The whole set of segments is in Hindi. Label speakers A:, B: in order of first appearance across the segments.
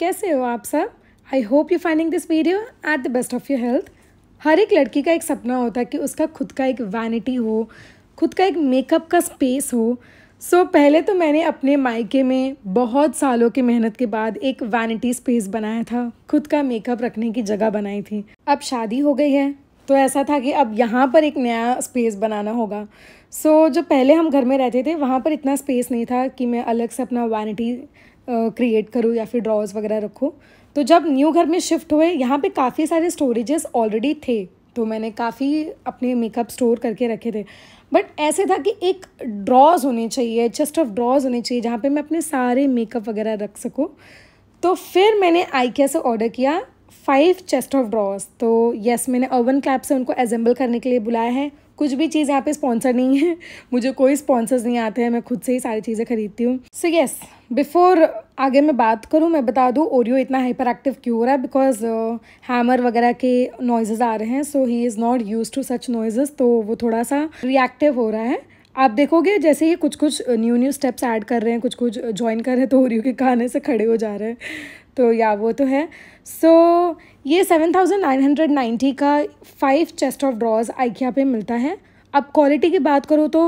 A: कैसे हो आप सब I hope you finding this video at the best of your health हर एक लड़की का एक सपना होता है कि उसका खुद का एक वैनिटी हो खुद का एक मेकअप का स्पेस हो सो so, पहले तो मैंने अपने मायके में बहुत सालों की मेहनत के बाद एक वैनिटी स्पेस बनाया था खुद का मेकअप रखने की जगह बनाई थी अब शादी हो गई है तो ऐसा था कि अब यहाँ पर एक नया स्पेस बनाना होगा सो so, जो पहले हम घर में रहते थे वहाँ पर इतना स्पेस नहीं था कि मैं अलग से अपना वैनिटी क्रिएट करो या फिर ड्रॉज वगैरह रखो तो जब न्यू घर में शिफ्ट हुए यहाँ पे काफ़ी सारे स्टोरेजेस ऑलरेडी थे तो मैंने काफ़ी अपने मेकअप स्टोर करके रखे थे बट ऐसे था कि एक ड्रॉज होने चाहिए चेस्ट ऑफ ड्रॉज होने चाहिए जहाँ पे मैं अपने सारे मेकअप वगैरह रख सकूँ तो फिर मैंने क्या से ऑर्डर किया फाइव चेस्ट ऑफ ड्रॉज तो यस मैंने अर्वन क्लैप से उनको एजेंबल करने के लिए बुलाया है कुछ भी चीज़ यहाँ पे स्पॉन्सर नहीं है मुझे कोई स्पॉन्सर्स नहीं आते हैं मैं खुद से ही सारी चीज़ें खरीदती हूँ सो यस बिफोर आगे मैं बात करूँ मैं बता दूँ ओरियो इतना हाइपर एक्टिव क्यों हो रहा है बिकॉज हैमर uh, वगैरह के नॉइजेज़ आ रहे हैं so he is not use to such noises तो वो थोड़ा सा रिएक्टिव हो रहा है आप देखोगे जैसे ये कुछ कुछ न्यू न्यू स्टेप्स ऐड कर रहे हैं कुछ कुछ ज्वाइन कर रहे हैं तो ओरियो के खाने से खड़े हो जा रहे हैं तो या वो तो है सो so, ये seven thousand nine hundred ninety का five chest of drawers IKEA पे मिलता है अब क्वालिटी की बात करो तो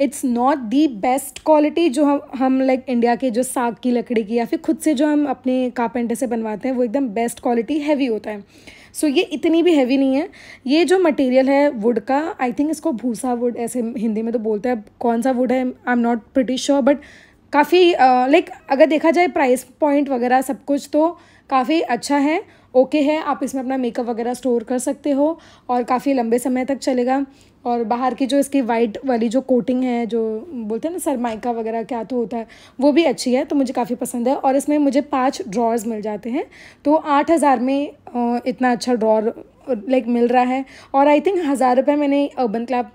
A: it's not the best quality जो हम हम लाइक इंडिया के जो साग की लकड़ी की या फिर खुद से जो हम अपने कारपेंटर से बनवाते हैं वो एकदम बेस्ट क्वालिटी हैवी होता है सो so, ये इतनी भी हैवी नहीं है ये जो मटेरियल है वुड का आई थिंक इसको भूसा वुड ऐसे हिंदी में तो बोलते हैं कौन सा वुड है I am not pretty sure but काफ़ी लाइक अगर देखा जाए प्राइस पॉइंट वगैरह सब कुछ तो काफ़ी अच्छा है ओके है आप इसमें अपना मेकअप वगैरह स्टोर कर सकते हो और काफ़ी लंबे समय तक चलेगा और बाहर की जो इसकी वाइट वाली जो कोटिंग है जो बोलते हैं ना सरमाइका वगैरह क्या तो होता है वो भी अच्छी है तो मुझे काफ़ी पसंद है और इसमें मुझे पाँच ड्रॉर्स मिल जाते हैं तो आठ हज़ार में इतना अच्छा ड्रॉर लाइक मिल रहा है और आई थिंक हज़ार रुपये मैंने अर्बन क्लब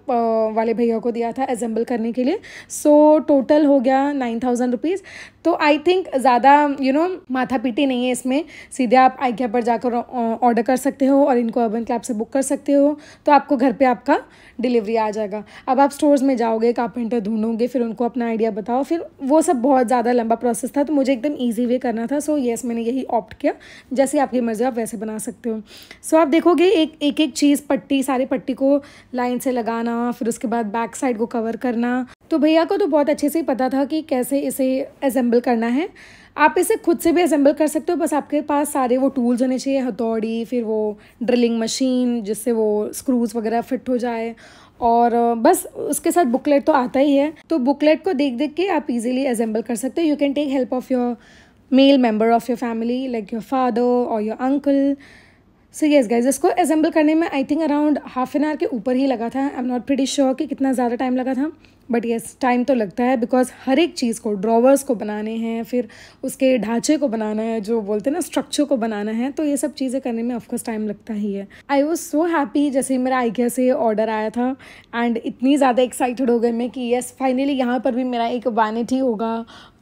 A: वाले भैया को दिया था असम्बल करने के लिए सो so, टोटल हो गया नाइन थाउजेंड रुपीज़ तो आई थिंक ज़्यादा यू नो माथा पीटी नहीं है इसमें सीधे आप आइकिया पर जाकर ऑर्डर कर सकते हो और इनको अर्बन क्लब से बुक कर सकते हो तो आपको घर पे आपका डिलीवरी आ जाएगा अब आप स्टोर्स में जाओगे कारपेंटर ढूंढोगे फिर उनको अपना आइडिया बताओ फिर वो सब बहुत ज़्यादा लंबा प्रोसेस था तो मुझे एकदम ईजी वे करना था सो so, येस yes, मैंने यही ऑप्ट किया जैसे आपकी मर्ज़ी आप वैसे बना सकते हो सो so, आप देखोगे आगे एक एक एक चीज़ पट्टी सारी पट्टी को लाइन से लगाना फिर उसके बाद बैक साइड को कवर करना तो भैया को तो बहुत अच्छे से पता था कि कैसे इसे असेंबल करना है आप इसे खुद से भी असेंबल कर सकते हो बस आपके पास सारे वो टूल्स होने चाहिए हथौड़ी फिर वो ड्रिलिंग मशीन जिससे वो स्क्रूज़ वगैरह फिट हो जाए और बस उसके साथ बुकलेट तो आता ही है तो बुकलेट को देख देख के आप इजीली असेंबल कर सकते हो you can take help of your male member of your family like your father और your uncle so yes guys इसको असेंबल करने में I think around half an hour के ऊपर ही लगा था I am not pretty sure कि कितना ज़्यादा टाइम लगा था बट येस टाइम तो लगता है बिकॉज हर एक चीज़ को ड्रॉवर्स को बनाने हैं फिर उसके ढांचे को बनाना है जो बोलते हैं ना स्ट्रक्चर को बनाना है तो ये सब चीज़ें करने में ऑफकोर्स टाइम लगता ही है आई वॉज सो हैप्पी जैसे मेरा आइकिया से ऑर्डर आया था एंड इतनी ज़्यादा एक्साइटेड हो गए मैं कि येस फाइनली यहाँ पर भी मेरा एक वैनिटी होगा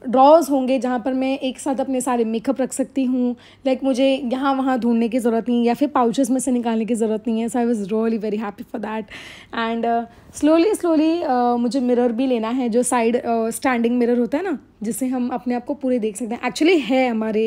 A: ड्रॉज होंगे जहाँ पर मैं एक साथ अपने सारे मेकअप रख सकती हूँ लाइक मुझे यहाँ वहाँ ढूंढने की ज़रूरत नहीं है या फिर पाउचेस में से निकालने की ज़रूरत नहीं है so I was really very happy for that and slowly slowly मुझे मिरर भी लेना है जो साइड स्टैंडिंग मिरर होता है ना जिसे हम अपने आप को पूरे देख सकते हैं एक्चुअली है हमारे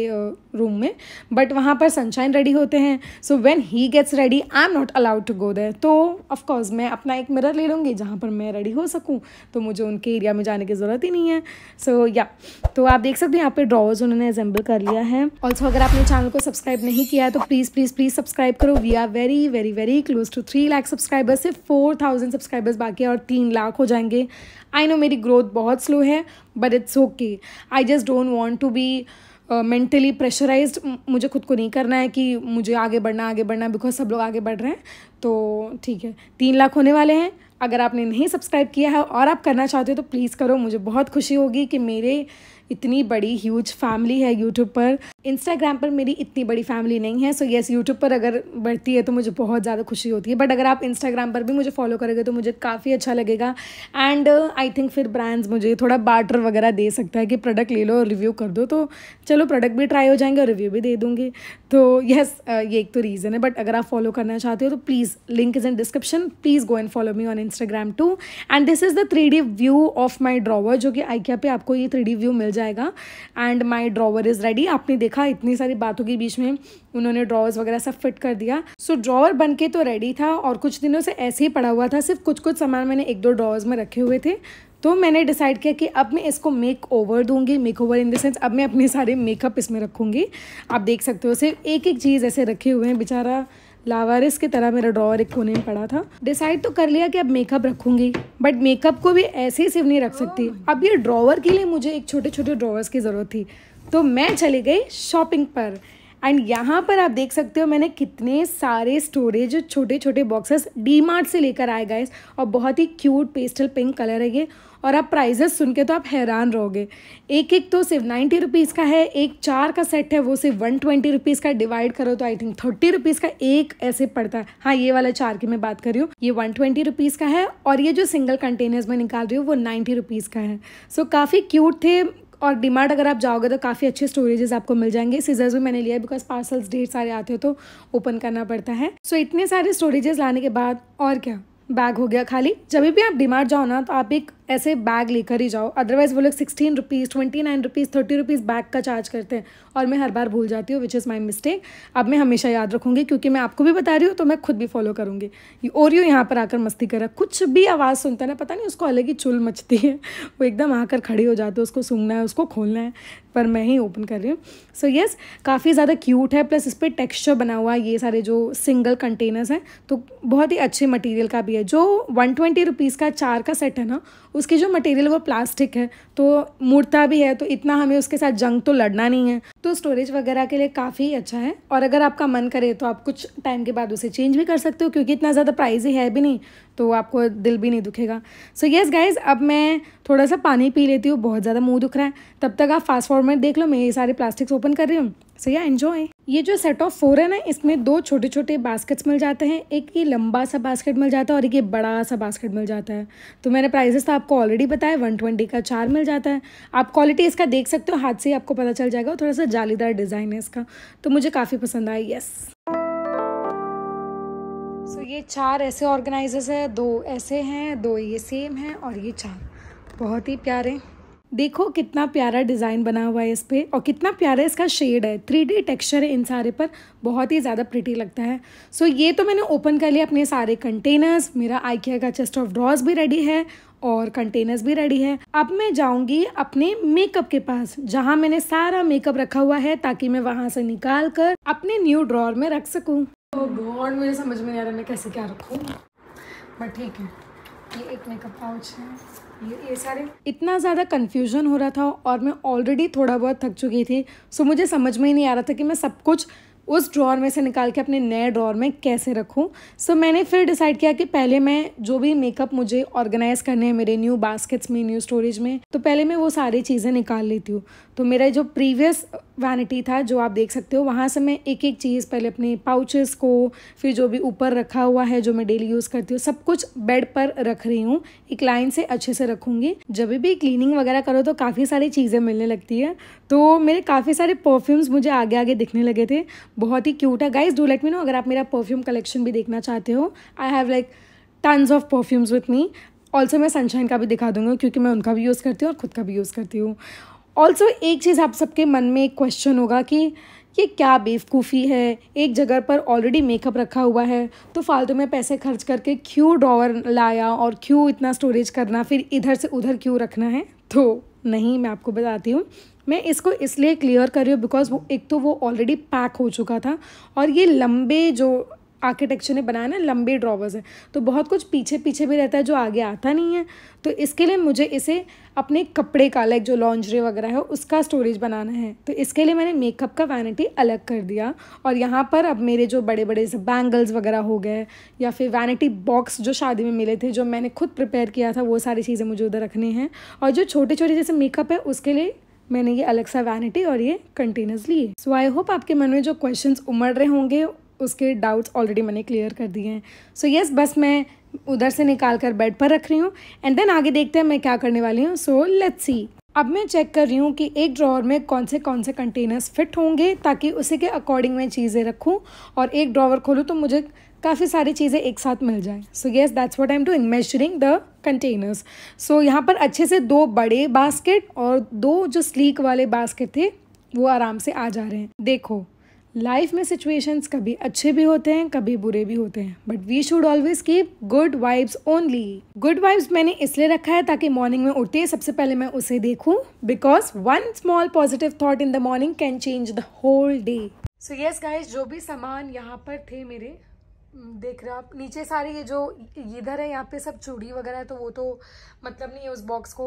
A: रूम में बट वहाँ पर सनशाइन रेडी होते हैं so when he gets ready I am not allowed to go there तो ऑफकोर्स मैं अपना एक मिरर ले लूँगी जहाँ पर मैं रेडी हो सकूँ तो मुझे उनके एरिया में जाने की ज़रूरत ही नहीं है सो so, या yeah. तो आप देख सकते हैं यहाँ पर ड्रॉवर्स उन्होंने असेंबल कर लिया है ऑल्सो अगर आपने चैनल को सब्सक्राइब नहीं किया है तो प्लीज़ प्लीज़ प्लीज़ सब्सक्राइब करो we are very very very close to three lakh subscribers सिर्फ फोर थाउजेंड सब्सक्राइबर्स बाकी और तीन लाख हो जाएंगे आई नो मेरी ग्रोथ बहुत स्लो है but it's okay I just don't want to be mentally pressurise मुझे खुद को नहीं करना है कि मुझे आगे बढ़ना आगे बढ़ना बिकॉज सब लोग आगे बढ़ रहे हैं तो ठीक है तीन लाख होने वाले हैं अगर आपने नहीं सब्सक्राइब किया है और आप करना चाहते हो तो प्लीज़ करो मुझे बहुत खुशी होगी कि मेरे इतनी बड़ी ह्यूज फैमिली है यूट्यूब पर इंस्टाग्राम पर मेरी इतनी बड़ी फैमिली नहीं है सो येस यूट्यूब पर अगर बढ़ती है तो मुझे बहुत ज़्यादा खुशी होती है बट अगर आप इंस्टाग्राम पर भी मुझे फॉलो करोगे तो मुझे काफ़ी अच्छा लगेगा एंड आई थिंक फिर ब्रांड्स मुझे थोड़ा बाटर वगैरह दे सकता है कि प्रोडक्ट ले लो और रिव्यू कर दो तो चलो प्रोडक्ट भी ट्राई हो जाएंगे और रिव्यू भी दे दूँगी तो येस uh, ये एक तो रीज़न है बट अगर आप फॉलो करना चाहते हो तो please link is in description please go and follow me on Instagram too and this is the three view of my drawer जो कि आइकिया पे आपको ये थ्री व्यू मिल जाए जाएगा and my drawer is ready आपने देखा इतनी सारी बातों के बीच में उन्होंने ड्रॉवर्स वगैरह सब फिट कर दिया सो ड्रॉवर बन तो रेडी था और कुछ दिनों से ऐसे ही पड़ा हुआ था सिर्फ कुछ कुछ सामान मैंने एक दो ड्रॉवर्स में रखे हुए थे तो मैंने डिसाइड किया कि अब मैं इसको मेक ओवर दूंगी makeover in the sense अब मैं अपने सारे मेकअप इसमें रखूंगी आप देख सकते हो सिर्फ एक एक चीज़ ऐसे रखे हुए हैं बेचारा लावारिस की तरह मेरा ड्रॉवर एक कोने में पड़ा था डिसाइड तो कर लिया कि अब मेकअप रखूंगी बट मेकअप को भी ऐसे ही सिर्फ नहीं रख सकती oh. अब ये ड्रॉवर के लिए मुझे एक छोटे छोटे ड्रॉवर्स की ज़रूरत थी तो मैं चली गई शॉपिंग पर एंड यहाँ पर आप देख सकते हो मैंने कितने सारे स्टोरेज छोटे छोटे बॉक्सेस डी मार्ट से लेकर आए गए और बहुत ही क्यूट पेस्टल पिंक कलर है ये और आप प्राइजेस सुन के तो आप हैरान रहोगे एक एक तो सिर्फ नाइन्टी रुपीज़ का है एक चार का सेट है वो सिर्फ वन ट्वेंटी रुपीज़ का डिवाइड करो तो आई थिंक थर्टी रुपीज़ का एक ऐसे पड़ता है हाँ ये वाला चार की मैं बात कर रही हूँ ये वन ट्वेंटी रुपीज़ का है और ये जो सिंगल कंटेनर्स में निकाल रही हूँ वो नाइन्टी रुपीज़ का है सो so, काफ़ी क्यूट थे और डिमांड अगर आप जाओगे तो काफ़ी अच्छे स्टोरेजेस आपको मिल जाएंगे सीजर्स भी मैंने लिया बिकॉज पार्सल्स ढेर सारे आते हो तो ओपन करना पड़ता है सो so, इतने सारे स्टोरेजेस लाने के बाद और क्या बैग हो गया खाली जब भी आप डिमांड जाओ ना तो आप एक ऐसे बैग लेकर ही जाओ अदरवाइज़ वो लोग sixteen rupees twenty nine rupees thirty rupees bag का चार्ज करते हैं और मैं हर बार भूल जाती हूँ विच इज़ माई मिस्टेक अब मैं हमेशा याद रखूँगी क्योंकि मैं आपको भी बता रही हूँ तो मैं खुद भी फॉलो करूँगी और यू यहाँ पर आकर मस्ती करा कुछ भी आवाज़ सुनता ना पता नहीं उसको अलग ही चुल मचती है वो एकदम आकर खड़ी हो जाती है उसको सूंघना है उसको खोलना है पर मैं ही ओपन कर रही हूँ सो येस काफ़ी ज़्यादा क्यूट है प्लस इस पर टेक्स्चर बना हुआ है ये सारे जो सिंगल कंटेनर्स हैं तो बहुत ही अच्छे मटेरियल का भी है जो वन ट्वेंटी रुपीज़ का चार का सेट है ना उसकी जो मटेरियल वो प्लास्टिक है तो मुड़ता भी है तो इतना हमें उसके साथ जंग तो लड़ना नहीं है तो स्टोरेज वगैरह के लिए काफ़ी अच्छा है और अगर आपका मन करे तो आप कुछ टाइम के बाद उसे चेंज भी कर सकते हो क्योंकि इतना ज़्यादा प्राइस ही है भी नहीं तो आपको दिल भी नहीं दुखेगा सो येस गाइज अब मैं थोड़ा सा पानी पी लेती हूँ बहुत ज़्यादा मुँह दुख रहा है तब तक आप फास्ट फॉरवर्ड देख लो मैं ये सारे प्लास्टिक्स ओपन कर रही हूँ सो या एन्जॉय ये जो सेट ऑफ फोर है ना इसमें दो छोटे छोटे बास्केट्स मिल जाते हैं एक ये लंबा सा बास्केट मिल जाता है और एक ये बड़ा सा बास्केट मिल जाता है तो मैंने प्राइजेस तो आपको ऑलरेडी बताया वन ट्वेंटी का चार मिल जाता है आप क्वालिटी इसका देख सकते हो हाथ से ही आपको पता चल जाएगा थोड़ा सा जालीदार डिज़ाइन है इसका तो मुझे काफ़ी पसंद आया येस सो so, ये चार ऐसे ऑर्गेनाइजर्स है दो ऐसे हैं दो ये सेम हैं और ये चार बहुत ही प्यारे देखो कितना प्यारा डिज़ाइन बना हुआ है इस पर और कितना प्यारा इसका शेड है थ्री डी टेक्स्चर है इन सारे पर बहुत ही ज़्यादा प्रिटी लगता है सो so, ये तो मैंने ओपन कर लिया अपने सारे कंटेनर्स मेरा आइकिया का चेस्ट ऑफ ड्रॉज भी रेडी है और कंटेनर्स भी रेडी है अब मैं जाऊंगी अपने मेकअप के पास जहाँ मैंने सारा मेकअप रखा हुआ है ताकि मैं वहाँ से निकाल कर अपने न्यू ड्रॉर में रख सकूँ गॉड oh मुझे समझ में नहीं आ रहा मैं कैसे क्या रखूँ बट ठीक है ये एक मेकअप पाउच है ये सारे इतना ज़्यादा कन्फ्यूजन हो रहा था और मैं ऑलरेडी थोड़ा बहुत थक चुकी थी सो मुझे समझ में ही नहीं आ रहा था कि मैं सब कुछ उस ड्रॉर में से निकाल के अपने नए ड्रॉर में कैसे रखूं सो so, मैंने फिर डिसाइड किया कि पहले मैं जो भी मेकअप मुझे ऑर्गेनाइज़ करने हैं मेरे न्यू बास्केट्स में न्यू स्टोरेज में तो पहले मैं वो सारी चीज़ें निकाल लेती हूँ तो मेरा जो प्रीवियस वैनिटी था जो आप देख सकते हो वहाँ से मैं एक एक चीज़ पहले अपने पाउचेस को फिर जो भी ऊपर रखा हुआ है जो मैं डेली यूज़ करती हूँ सब कुछ बेड पर रख रही हूँ एक लाइन से अच्छे से रखूँगी जब भी क्लीनिंग वगैरह करो तो काफ़ी सारी चीज़ें मिलने लगती है तो मेरे काफ़ी सारे परफ्यूम्स मुझे आगे आगे दिखने लगे थे बहुत ही क्यूट है guys do let me know अगर आप मेरा परफ्यूम कलेक्शन भी देखना चाहते हो I have like tons of perfumes with me also मैं सनशाइन का भी दिखा दूँगी क्योंकि मैं उनका भी यूज़ करती हूँ और ख़ुद का भी यूज़ करती हूँ ऑल्सो एक चीज़ आप सबके मन में एक क्वेश्चन होगा कि ये क्या बेवकूफ़ी है एक जगह पर ऑलरेडी मेकअप रखा हुआ है तो फालतू में पैसे खर्च करके क्यों ड्रॉवर लाया और क्यों इतना स्टोरेज करना फिर इधर से उधर क्यों रखना है तो नहीं मैं आपको बताती हूँ मैं इसको इसलिए क्लियर कर रही हूँ बिकॉज़ वो एक तो वो ऑलरेडी पैक हो चुका था और ये लंबे जो आर्किटेक्चर ने बनाया ना लंबे ड्रॉवर्स हैं तो बहुत कुछ पीछे पीछे भी रहता है जो आगे आता नहीं है तो इसके लिए मुझे इसे अपने कपड़े का लाइक जो लॉन्जरी वगैरह है उसका स्टोरेज बनाना है तो इसके लिए मैंने मेकअप का वैनिटी अलग कर दिया और यहाँ पर अब मेरे जो बड़े बड़े से बैंगल्स वगैरह हो गए या फिर वैनिटी बॉक्स जो शादी में मिले थे जो मैंने खुद प्रिपेयर किया था वो सारी चीज़ें मुझे उधर रखनी हैं और जो छोटे छोटे जैसे मेकअप है उसके लिए मैंने ये अलग सा वैनिटी और ये कंटेनर्स लिए सो आई होप आपके मन में जो क्वेश्चंस उमड़ रहे होंगे उसके डाउट्स ऑलरेडी मैंने क्लियर कर दिए हैं सो यस बस मैं उधर से निकाल कर बेड पर रख रही हूँ एंड देन आगे देखते हैं मैं क्या करने वाली हूँ सो लेट्स सी अब मैं चेक कर रही हूँ कि एक ड्रॉवर में कौन से कौन से कंटेनर्स फिट होंगे ताकि उसी के अकॉर्डिंग मैं चीज़ें रखूँ और एक ड्रॉवर खोलूँ तो मुझे काफ़ी सारी चीज़ें एक साथ मिल जाएँ so yes that's what I am doing measuring the containers so यहाँ पर अच्छे से दो बड़े बास्केट और दो जो स्लीक वाले बास्केट थे वो आराम से आ जा रहे हैं देखो लाइफ में सिचुएशंस कभी अच्छे भी होते हैं कभी बुरे भी होते हैं but we should always keep good vibes only good vibes मैंने इसलिए रखा है ताकि मॉर्निंग में उठते सबसे पहले मैं उसे देखूं because one small positive thought in the morning can change the whole day so yes guys जो भी सामान यहाँ पर थे मेरे देख रहे हो आप नीचे सारे ये जो इधर है यहाँ पे सब चूड़ी वगैरह है तो वो तो मतलब नहीं है उस बॉक्स को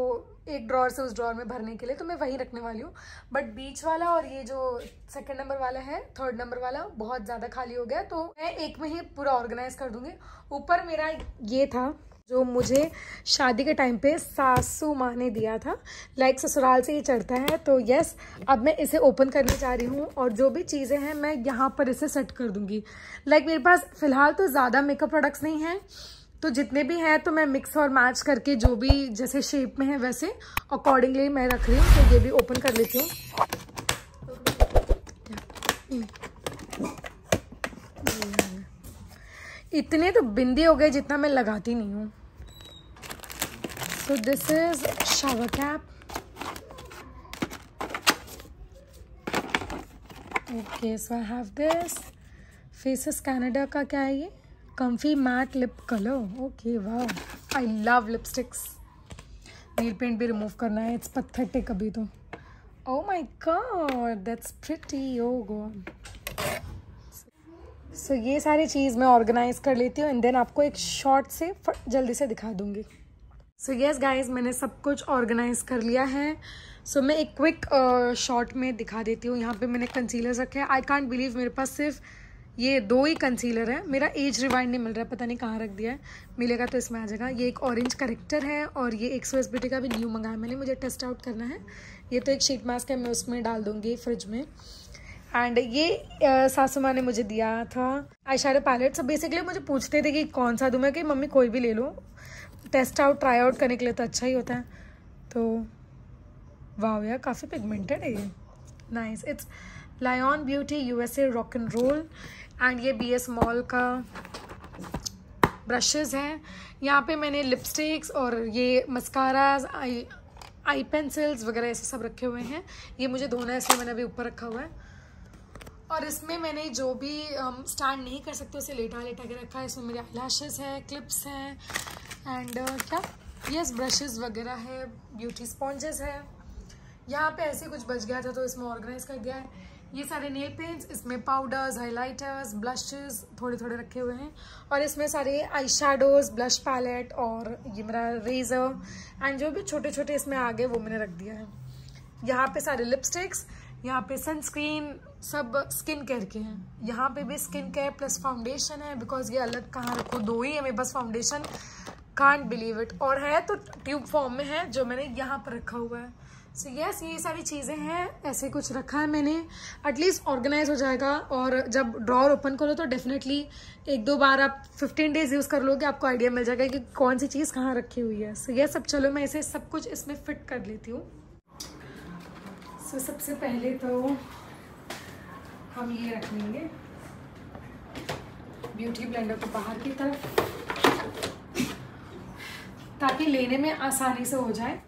A: एक ड्रॉर से उस ड्रॉर में भरने के लिए तो मैं वहीं रखने वाली हूँ बट बीच वाला और ये जो सेकंड नंबर वाला है थर्ड नंबर वाला बहुत ज़्यादा खाली हो गया तो मैं एक में ही पूरा ऑर्गेनाइज कर दूँगी ऊपर मेरा ये था जो मुझे शादी के टाइम पे सासू माँ ने दिया था लाइक ससुराल से ये चढ़ता है तो यस अब मैं इसे ओपन करने जा रही हूँ और जो भी चीज़ें हैं मैं यहाँ पर इसे सेट कर दूँगी लाइक मेरे पास फ़िलहाल तो ज़्यादा मेकअप प्रोडक्ट्स नहीं हैं तो जितने भी हैं तो मैं मिक्स और मैच करके जो भी जैसे शेप में है वैसे अकॉर्डिंगली मैं रख रही हूँ तो ये भी ओपन कर लेती हूँ इतने तो बिंदी हो गए जितना मैं लगाती नहीं हूँ so this is shower cap okay so I have this faces Canada का क्या है ये comfy matte lip colour okay वाह I love lipsticks nail paint भी रिमूव करना है इट्स पत्थर टेक अभी तो ओ माई कॉ that's pretty oh god so so, ये सारी चीज़ मैं ऑर्गेनाइज कर लेती हूँ एंड देन आपको एक शॉर्ट से जल्दी से दिखा दूँगी सो येस गाइज मैंने सब कुछ ऑर्गेनाइज कर लिया है सो so, मैं एक क्विक शॉर्ट uh, में दिखा देती हूँ यहाँ पे मैंने कंसीलर रखे हैं आई कॉन्ट बिलीव मेरे पास सिर्फ ये दो ही कंसीलर है मेरा एज रिवाइंड नहीं मिल रहा है पता नहीं कहाँ रख दिया है मिलेगा तो इसमें आ जाएगा ये एक ऑरेंज करेक्टर है और ये एक सौ एस का भी न्यू मंगाया मैंने मुझे टेस्ट आउट करना है ये तो एक शीट मास्क है मैं उसमें डाल दूँगी फ्रिज में एंड ये सासू माँ ने मुझे दिया था आई शेडो पैलेट सब बेसिकली मुझे पूछते थे कि कौन सा दूँ मैं कि मम्मी कोई भी ले लूँ टेस्ट आउट ट्राई आउट करने के लिए तो अच्छा ही होता है तो वाह यार काफ़ी पिगमेंटेड है ये nice it's lion beauty U S A rock and roll and ये बी एस मॉल का ब्रशेज़ हैं यहाँ पे मैंने लिपस्टिक्स और ये मस्काराज आई आई पेंसिल्स वगैरह ऐसे सब रखे हुए हैं ये मुझे धोना है इसलिए मैंने अभी ऊपर रखा हुआ है और इसमें मैंने जो भी स्टैंड um, नहीं कर सकते उसे लेटा लेटा के रखा है इसमें मेरे लाशेज हैं क्लिप्स हैं एंड uh, क्या यस ब्रशेज़ वगैरह है ब्यूटी स्पॉन्जेस है यहाँ पे ऐसे कुछ बच गया था तो इसमें ऑर्गेनाइज कर दिया है ये सारे नेल पेंट्स इसमें पाउडर्स हाइलाइटर्स ब्लशेस थोड़े थोड़े रखे हुए हैं और इसमें सारे आई शेडोज ब्लश पैलेट और ये मेरा रेजर एंड जो भी छोटे छोटे इसमें आ गए वो मैंने रख दिया है यहाँ पे सारे लिपस्टिक्स यहाँ पे सनस्क्रीन सब स्किन केयर के हैं यहाँ पे भी स्किन केयर प्लस फाउंडेशन है बिकॉज ये अलग कहाँ रखो दो ही है मेरे पास फाउंडेशन कांट बिलीव इट और है तो ट्यूब फॉर्म में है जो मैंने यहाँ पर रखा हुआ है सो so यस yes, ये सारी चीज़ें हैं ऐसे कुछ रखा है मैंने एटलीस्ट ऑर्गेनाइज हो जाएगा और जब ड्रॉर ओपन करो तो डेफिनेटली एक दो बार आप फिफ्टीन डेज यूज़ कर लोगे आपको आइडिया मिल जाएगा कि कौन सी चीज़ कहाँ रखी हुई है सो so यस yes, अब चलो मैं इसे सब कुछ इसमें फिट कर लेती हूँ सो so, सबसे पहले तो हम ये रख लेंगे ब्यूटी ब्लेंडर को बाहर की तरफ ताकि लेने में आसानी से हो जाए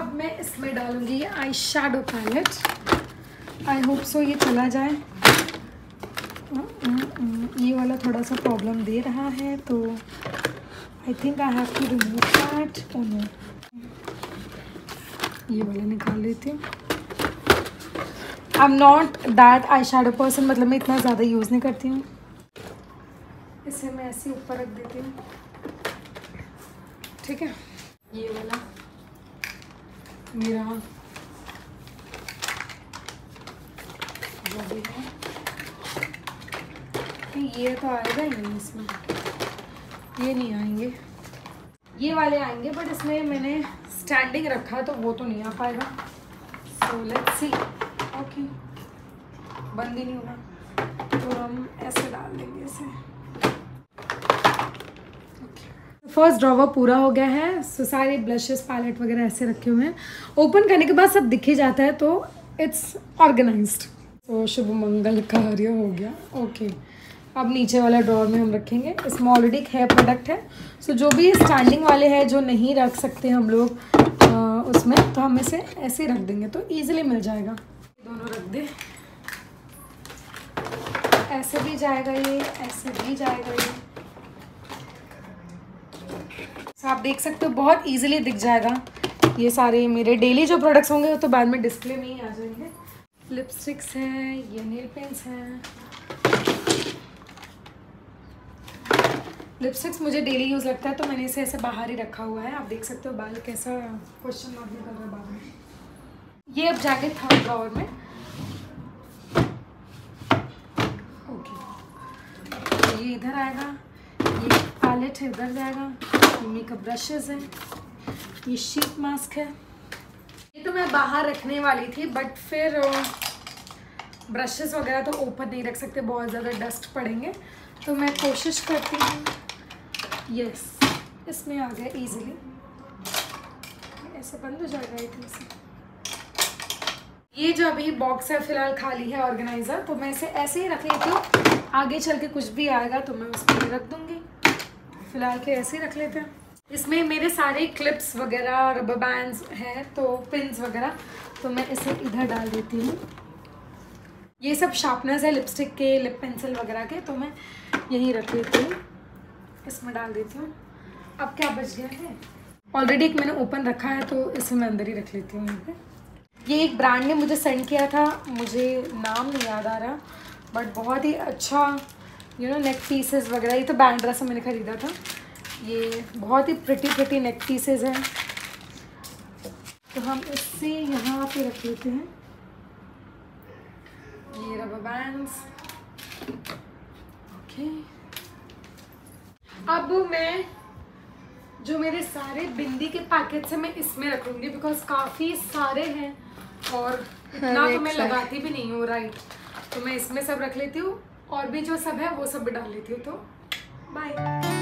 A: अब मैं इसमें डालूंगी ये eye shadow palette I hope so ये चला जाए mm, mm, mm, ये वाला थोड़ा सा प्रॉब्लम दे रहा है तो I think I have to remove that ये वाला निकाल लेती हूँ I am not that eye shadow person मतलब मैं इतना ज़्यादा यूज़ नहीं करती हूँ इसे मैं ऐसे ऊपर रख देती हूँ ठीक है ये वाला मेरा वो भी है तो ये तो आएगा ही नहीं इसमें ये नहीं आएंगे ये वाले आएंगे बट इसमें मैंने स्टैंडिंग रखा है तो वो तो नहीं आ पाएगा सो लेट्स सी बंद ही नहीं होगा तो हम ऐसे डाल देंगे इसे फर्स्ट ड्रॉवर पूरा हो गया है सो सारे ब्लशेस पैलेट वगैरह ऐसे रखे हुए हैं ओपन करने के बाद सब दिख ही जाता है तो इट्स ऑर्गेनाइज्ड तो शुभ मंगल कार्य हो गया ओके okay. अब नीचे वाला ड्रॉवर में हम रखेंगे इसमें ऑलरेडी एक हेयर प्रोडक्ट है सो so, जो भी स्टैंडिंग वाले हैं जो नहीं रख सकते हम लोग उसमें तो हम इसे ऐसे रख देंगे तो ईजिली मिल जाएगा दोनों रख दें ऐसे भी जाएगा ये ऐसे भी जाएगा ये तो आप देख सकते हो बहुत इजीली दिख जाएगा ये सारे मेरे डेली जो प्रोडक्ट्स होंगे वो तो बाद में डिस्प्ले में ही आ जाएंगे लिपस्टिक्स हैं ये नेल पेंट्स हैं लिपस्टिक्स मुझे डेली यूज़ लगता है तो मैंने इसे ऐसे बाहर ही रखा हुआ है आप देख सकते हो बाल कैसा क्वेश्चन मार्क निकल रहा है बाल में ये अब जाके थर्ड ड्रॉवर में ये इधर आएगा ये पैलेट है इधर जाएगा ये मेकअप ब्रशेज़ है ये शीट मास्क है ये तो मैं बाहर रखने वाली थी बट फिर ब्रशेज वगैरह तो ओपन नहीं रख सकते बहुत ज़्यादा डस्ट पड़ेंगे तो मैं कोशिश करती हूँ यस इसमें आ गया इजीली ऐसे बंद हो जाएगा आई से ये जो अभी बॉक्स है फिलहाल खाली है ऑर्गेनाइज़र तो मैं इसे ऐसे ही रख लेती हूँ आगे चल के कुछ भी आएगा तो मैं लिए रख दूँगी फ़िलहाल के ऐसे ही रख लेते हैं इसमें मेरे सारे क्लिप्स वगैरह रबर बैंड हैं तो पिंस वगैरह तो मैं इसे इधर डाल देती हूँ ये सब शार्पनर्स है लिपस्टिक के लिप पेंसिल वगैरह के तो मैं यही रख देती हूँ इसमें डाल देती हूँ अब क्या बच गया है ऑलरेडी एक मैंने ओपन रखा है तो इसे मैं अंदर ही रख लेती हूँ यहाँ पे ये एक ब्रांड ने मुझे सेंड किया था मुझे नाम नहीं याद आ रहा बट बहुत ही अच्छा यू नो नेक पीसेस वगैरह ये तो बैंड्रा से मैंने ख़रीदा था ये बहुत ही प्रटी प्रटी नेक पीसेस हैं तो हम इससे यहाँ पे रख लेते हैं ये रबर बैंड्स ओके अब मैं जो मेरे सारे बिंदी के पैकेट हैं मैं इसमें रखूंगी बिकॉज काफ़ी सारे हैं और इतना हाँ, तो मैं लगाती भी नहीं हूँ राइट तो मैं इसमें सब रख लेती हूँ और भी जो सब है वो सब डाल लेती हूँ तो बाय